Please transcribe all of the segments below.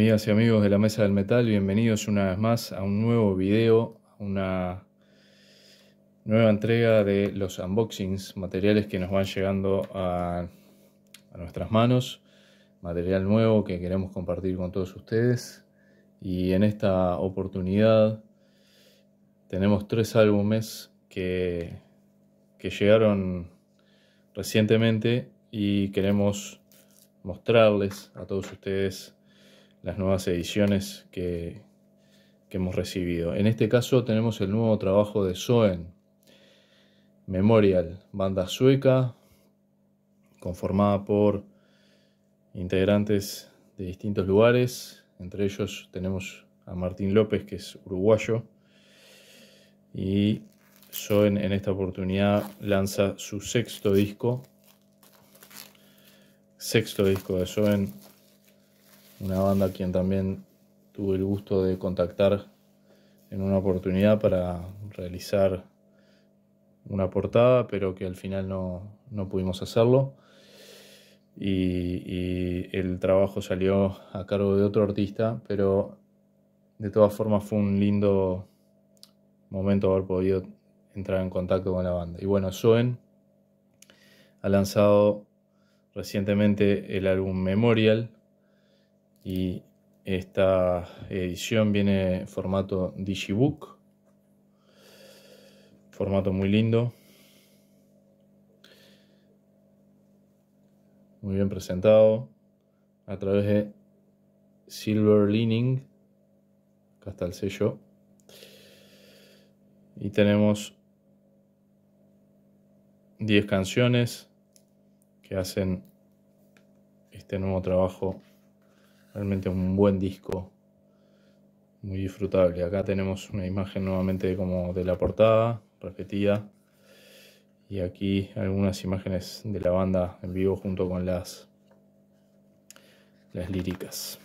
amigas y amigos de la Mesa del Metal, bienvenidos una vez más a un nuevo video, una nueva entrega de los unboxings, materiales que nos van llegando a, nuestras manos, material nuevo que queremos compartir con todos ustedes. Y en esta oportunidad tenemos tres álbumes que llegaron recientemente y queremos mostrarles a todos ustedes las nuevas ediciones que, hemos recibido. En este caso tenemos el nuevo trabajo de Soen, Memorial, banda sueca conformada por integrantes de distintos lugares, entre ellos tenemos a Martín López, que es uruguayo, y Soen en esta oportunidad lanza su sexto disco, sexto disco de Soen una banda a quien también tuve el gusto de contactar en una oportunidad para realizar una portada, pero que al final no, pudimos hacerlo. Y, el trabajo salió a cargo de otro artista, pero de todas formas fue un lindo momento haber podido entrar en contacto con la banda. Y bueno, Zoen ha lanzado recientemente el álbum Memorial, y esta edición viene en formato digibook formato muy lindo muy bien presentado a través de silver Leaning acá está el sello y tenemos 10 canciones que hacen este nuevo trabajo realmente un buen disco, muy disfrutable. Acá tenemos una imagen nuevamente como de la portada, repetida, y aquí algunas imágenes de la banda en vivo junto con las, las líricas.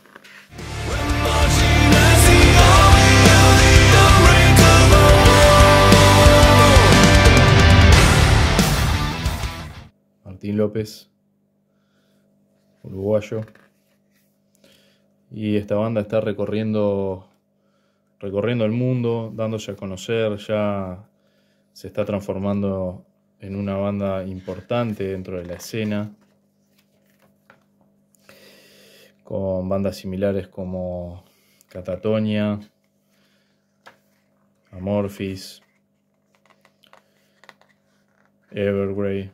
Martín López, uruguayo y esta banda está recorriendo, recorriendo el mundo, dándose a conocer, ya se está transformando en una banda importante dentro de la escena, con bandas similares como Catatonia, Amorphis, Evergrey.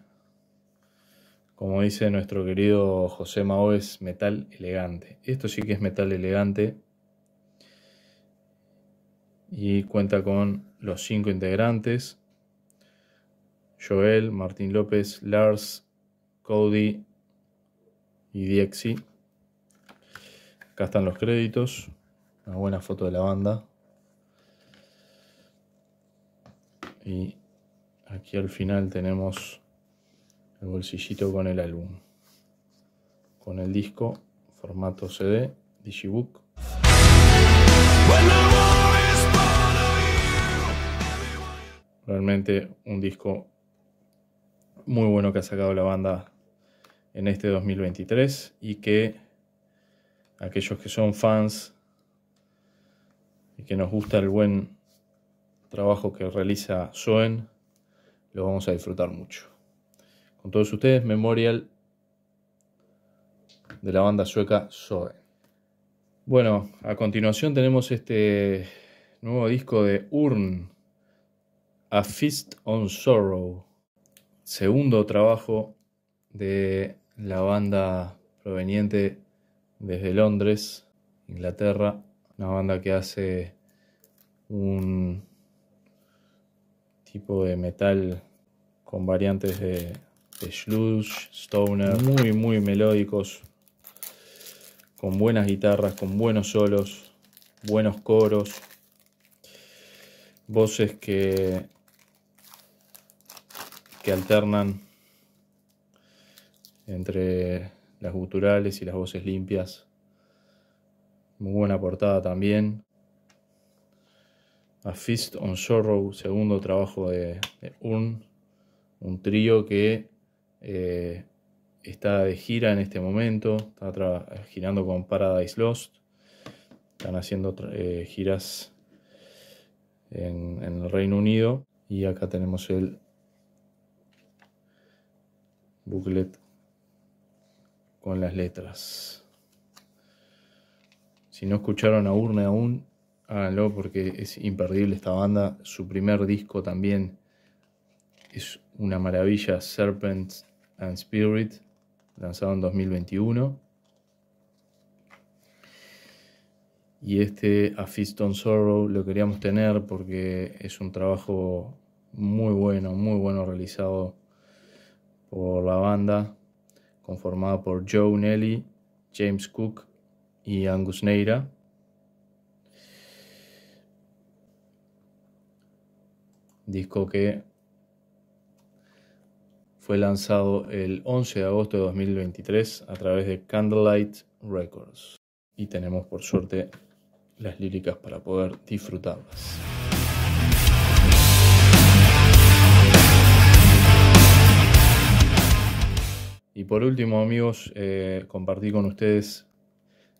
Como dice nuestro querido José Mao, es metal elegante. Esto sí que es metal elegante. Y cuenta con los cinco integrantes. Joel, Martín López, Lars, Cody y Diexi. Acá están los créditos. Una buena foto de la banda. Y aquí al final tenemos el bolsillito con el álbum, con el disco, formato CD, Digibook. Realmente un disco muy bueno que ha sacado la banda en este 2023 y que aquellos que son fans y que nos gusta el buen trabajo que realiza Zoen, lo vamos a disfrutar mucho con todos ustedes Memorial de la banda sueca Sode. Bueno, a continuación tenemos este nuevo disco de Urn, A Fist on Sorrow, segundo trabajo de la banda proveniente desde Londres, Inglaterra, una banda que hace un tipo de metal con variantes de de Stoner, muy, muy melódicos, con buenas guitarras, con buenos solos, buenos coros, voces que, que alternan entre las guturales y las voces limpias. Muy buena portada también. A Fist on Sorrow, segundo trabajo de, de Urn, un trío que eh, está de gira en este momento, está girando con Paradise Lost. Están haciendo eh, giras en, en, el Reino Unido. Y acá tenemos el booklet con las letras. Si no escucharon a Urne aún, háganlo porque es imperdible esta banda. Su primer disco también es una maravilla, Serpents and Spirit, lanzado en 2021. Y este A Feast on Sorrow lo queríamos tener porque es un trabajo muy bueno, muy bueno realizado por la banda, conformada por Joe Nelly, James Cook y Angus Neira. Disco que fue lanzado el 11 de agosto de 2023 a través de Candlelight Records. Y tenemos por suerte las líricas para poder disfrutarlas. Y por último, amigos, eh, compartí con ustedes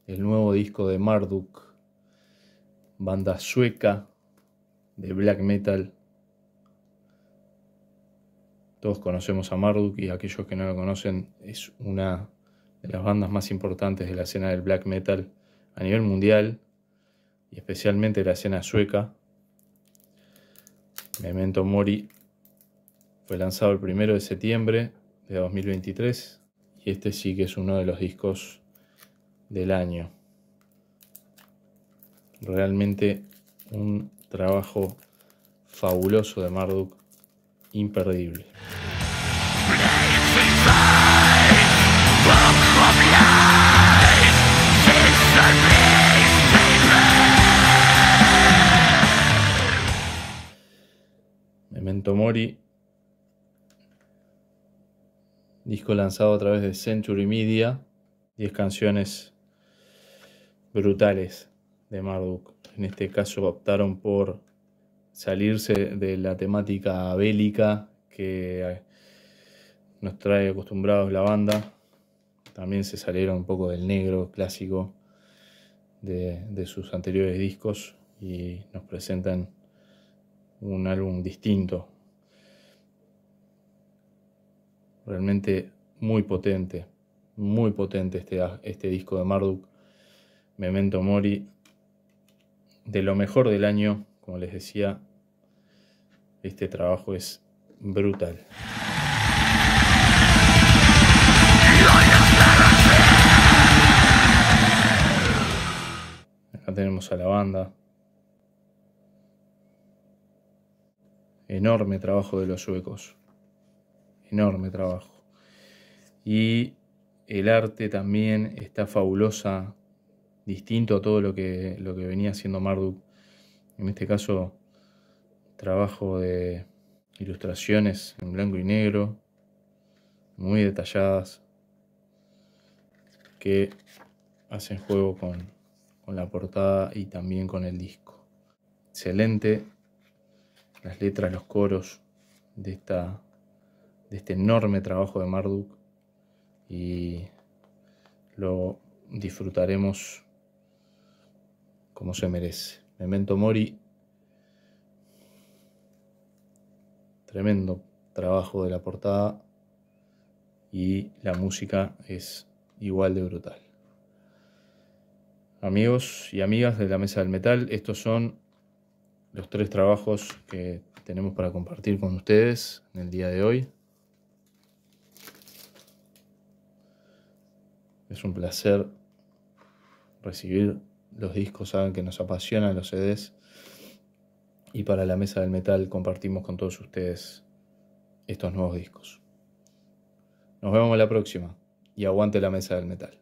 el nuevo disco de Marduk, banda sueca de black metal todos conocemos a Marduk y aquellos que no lo conocen es una de las bandas más importantes de la escena del black metal a nivel mundial y especialmente de la escena sueca. Memento Mori fue lanzado el 1 de septiembre de 2023 y este sí que es uno de los discos del año. Realmente un trabajo fabuloso de Marduk imperdible. Memento Mori, disco lanzado a través de Century Media, 10 canciones brutales de Marduk. En este caso optaron por salirse de la temática bélica que eh, nos trae acostumbrados la banda. También se salieron un poco del negro clásico de, sus anteriores discos y nos presentan un álbum distinto. Realmente muy potente, muy potente este, este disco de Marduk, Memento Mori, de lo mejor del año como les decía, este trabajo es brutal. Acá tenemos a la banda. Enorme trabajo de los suecos. Enorme trabajo. Y el arte también está fabulosa, distinto a todo lo que, lo que venía haciendo Marduk en este caso trabajo de ilustraciones en blanco y negro, muy detalladas, que hacen juego con, la portada y también con el disco. Excelente, las letras, los coros de, esta, de este enorme trabajo de Marduk y lo disfrutaremos como se merece. Memento Mori. Tremendo trabajo de la portada y la música es igual de brutal. Amigos y amigas de la Mesa del Metal, estos son los tres trabajos que tenemos para compartir con ustedes en el día de hoy. Es un placer recibir los discos saben que nos apasionan los CDs y para la mesa del metal compartimos con todos ustedes estos nuevos discos. Nos vemos en la próxima y aguante la mesa del metal.